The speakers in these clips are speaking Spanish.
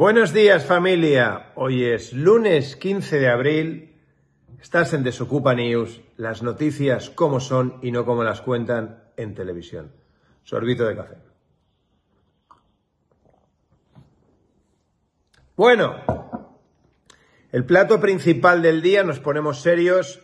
Buenos días familia, hoy es lunes 15 de abril, estás en Desocupa News, las noticias como son y no como las cuentan en televisión. Sorbito de café. Bueno, el plato principal del día, nos ponemos serios,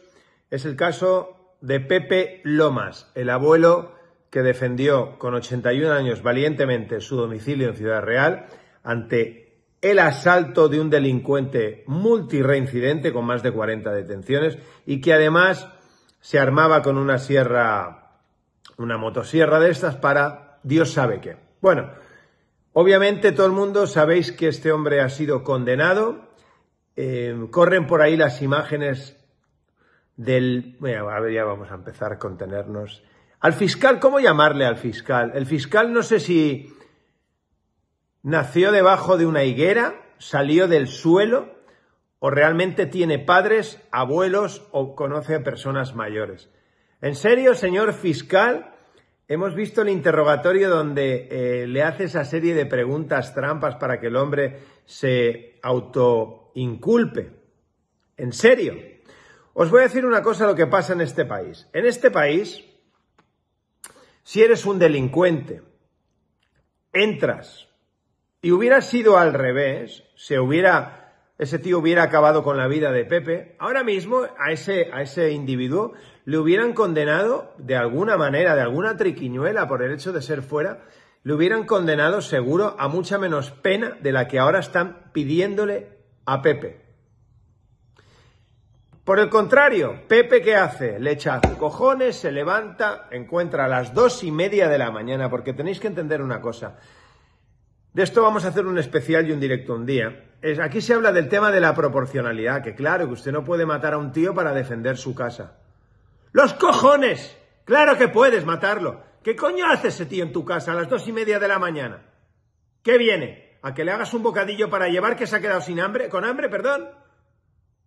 es el caso de Pepe Lomas, el abuelo que defendió con 81 años valientemente su domicilio en Ciudad Real ante el asalto de un delincuente multireincidente con más de 40 detenciones y que además se armaba con una sierra, una motosierra de estas para Dios sabe qué. Bueno, obviamente todo el mundo sabéis que este hombre ha sido condenado. Eh, corren por ahí las imágenes del... Bueno, a ver, ya vamos a empezar a contenernos. Al fiscal, ¿cómo llamarle al fiscal? El fiscal no sé si nació debajo de una higuera, salió del suelo o realmente tiene padres, abuelos o conoce a personas mayores. En serio, señor fiscal, hemos visto el interrogatorio donde eh, le hace esa serie de preguntas trampas para que el hombre se autoinculpe. En serio. Os voy a decir una cosa lo que pasa en este país. En este país, si eres un delincuente, entras si hubiera sido al revés, se hubiera, ese tío hubiera acabado con la vida de Pepe, ahora mismo a ese, a ese individuo le hubieran condenado de alguna manera, de alguna triquiñuela por el hecho de ser fuera, le hubieran condenado seguro a mucha menos pena de la que ahora están pidiéndole a Pepe. Por el contrario, Pepe, ¿qué hace? Le echa cojones, se levanta, encuentra a las dos y media de la mañana, porque tenéis que entender una cosa. De esto vamos a hacer un especial y un directo un día. aquí se habla del tema de la proporcionalidad, que claro, que usted no puede matar a un tío para defender su casa. ¡Los cojones! Claro que puedes matarlo. ¿Qué coño hace ese tío en tu casa a las dos y media de la mañana? ¿Qué viene? ¿A que le hagas un bocadillo para llevar que se ha quedado sin hambre? ¿Con hambre, perdón?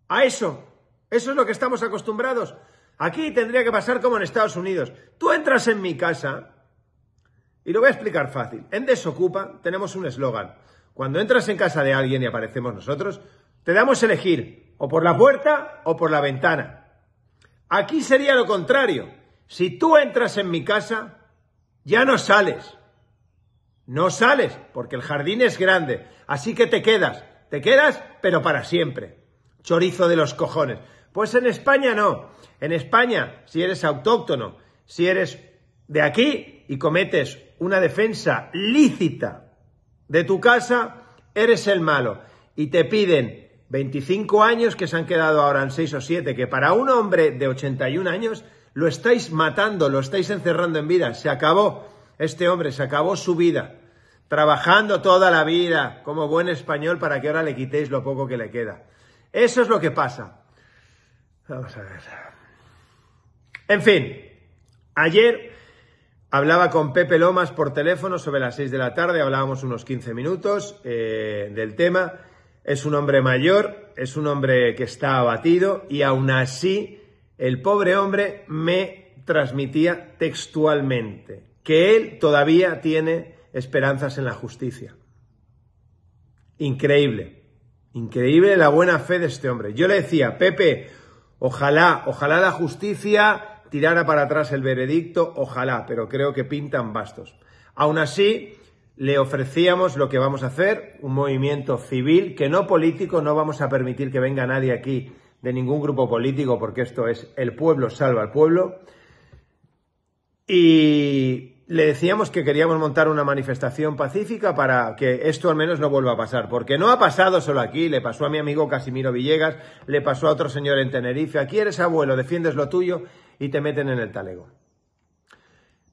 A eso. Eso es lo que estamos acostumbrados. Aquí tendría que pasar como en Estados Unidos. Tú entras en mi casa y lo voy a explicar fácil. En Desocupa tenemos un eslogan. Cuando entras en casa de alguien y aparecemos nosotros, te damos a elegir o por la puerta o por la ventana. Aquí sería lo contrario. Si tú entras en mi casa, ya no sales. No sales porque el jardín es grande. Así que te quedas. Te quedas, pero para siempre. Chorizo de los cojones. Pues en España no. En España, si eres autóctono, si eres de aquí y cometes una defensa lícita de tu casa, eres el malo. Y te piden 25 años, que se han quedado ahora en 6 o 7, que para un hombre de 81 años lo estáis matando, lo estáis encerrando en vida. Se acabó este hombre, se acabó su vida. Trabajando toda la vida como buen español para que ahora le quitéis lo poco que le queda. Eso es lo que pasa. Vamos a ver. En fin, ayer Hablaba con Pepe Lomas por teléfono sobre las 6 de la tarde, hablábamos unos 15 minutos eh, del tema. Es un hombre mayor, es un hombre que está abatido y aún así el pobre hombre me transmitía textualmente que él todavía tiene esperanzas en la justicia. Increíble, increíble la buena fe de este hombre. Yo le decía, Pepe, ojalá, ojalá la justicia tirara para atrás el veredicto, ojalá, pero creo que pintan bastos. Aún así, le ofrecíamos lo que vamos a hacer, un movimiento civil, que no político, no vamos a permitir que venga nadie aquí de ningún grupo político, porque esto es el pueblo salva al pueblo. Y le decíamos que queríamos montar una manifestación pacífica para que esto al menos no vuelva a pasar, porque no ha pasado solo aquí, le pasó a mi amigo Casimiro Villegas, le pasó a otro señor en Tenerife, aquí eres abuelo, defiendes lo tuyo, y te meten en el talego.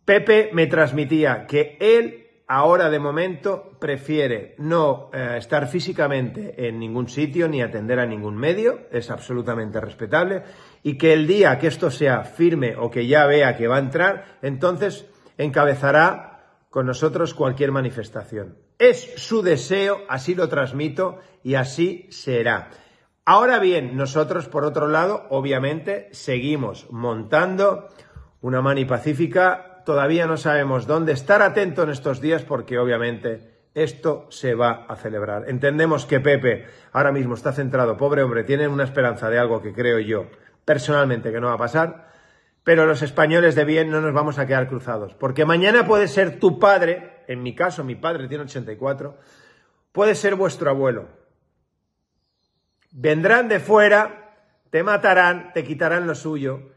Pepe me transmitía que él ahora de momento prefiere no eh, estar físicamente en ningún sitio ni atender a ningún medio, es absolutamente respetable, y que el día que esto sea firme o que ya vea que va a entrar, entonces encabezará con nosotros cualquier manifestación. Es su deseo, así lo transmito y así será. Ahora bien, nosotros por otro lado, obviamente, seguimos montando una mani pacífica. Todavía no sabemos dónde estar atento en estos días porque obviamente esto se va a celebrar. Entendemos que Pepe ahora mismo está centrado, pobre hombre, tiene una esperanza de algo que creo yo personalmente que no va a pasar, pero los españoles de bien no nos vamos a quedar cruzados, porque mañana puede ser tu padre, en mi caso mi padre tiene 84, puede ser vuestro abuelo, Vendrán de fuera, te matarán, te quitarán lo suyo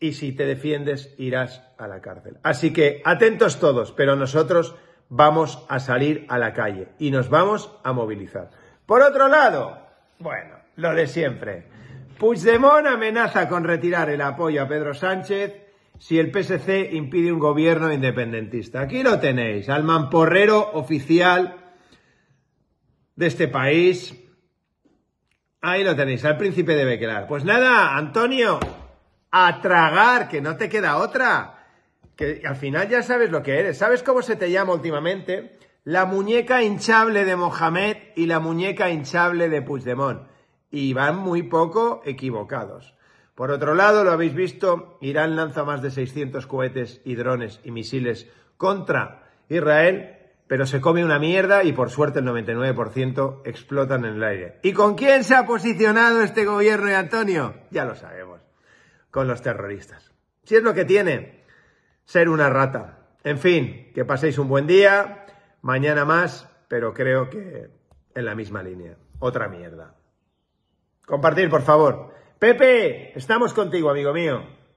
y si te defiendes irás a la cárcel. Así que atentos todos, pero nosotros vamos a salir a la calle y nos vamos a movilizar. Por otro lado, bueno, lo de siempre. Puigdemont amenaza con retirar el apoyo a Pedro Sánchez si el PSC impide un gobierno independentista. Aquí lo tenéis, al mamporrero oficial de este país, Ahí lo tenéis, al príncipe de Bequelar. Pues nada, Antonio, a tragar, que no te queda otra. Que al final ya sabes lo que eres. ¿Sabes cómo se te llama últimamente? La muñeca hinchable de Mohamed y la muñeca hinchable de Puigdemont. Y van muy poco equivocados. Por otro lado, lo habéis visto, Irán lanza más de 600 cohetes y drones y misiles contra Israel pero se come una mierda y por suerte el 99% explotan en el aire. ¿Y con quién se ha posicionado este gobierno de Antonio? Ya lo sabemos, con los terroristas. Si es lo que tiene, ser una rata. En fin, que paséis un buen día, mañana más, pero creo que en la misma línea. Otra mierda. Compartir, por favor. Pepe, estamos contigo, amigo mío.